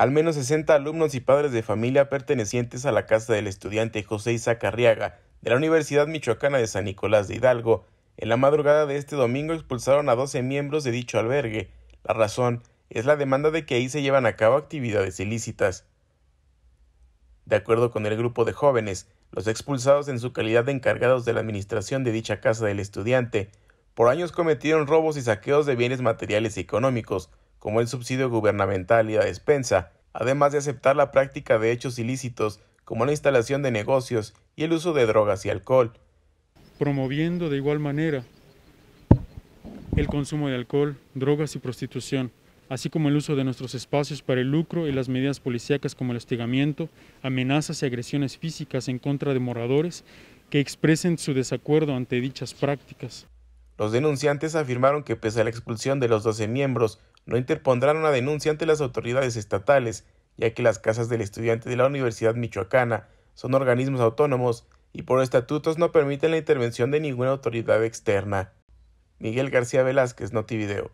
Al menos 60 alumnos y padres de familia pertenecientes a la casa del estudiante José Isaac Arriaga de la Universidad Michoacana de San Nicolás de Hidalgo, en la madrugada de este domingo expulsaron a 12 miembros de dicho albergue. La razón es la demanda de que ahí se llevan a cabo actividades ilícitas. De acuerdo con el grupo de jóvenes, los expulsados en su calidad de encargados de la administración de dicha casa del estudiante, por años cometieron robos y saqueos de bienes materiales y económicos, como el subsidio gubernamental y la despensa, además de aceptar la práctica de hechos ilícitos como la instalación de negocios y el uso de drogas y alcohol. Promoviendo de igual manera el consumo de alcohol, drogas y prostitución, así como el uso de nuestros espacios para el lucro y las medidas policíacas como el hostigamiento, amenazas y agresiones físicas en contra de moradores que expresen su desacuerdo ante dichas prácticas. Los denunciantes afirmaron que pese a la expulsión de los 12 miembros no interpondrán una denuncia ante las autoridades estatales, ya que las casas del estudiante de la Universidad Michoacana son organismos autónomos y por estatutos no permiten la intervención de ninguna autoridad externa. Miguel García Velázquez, Notivideo.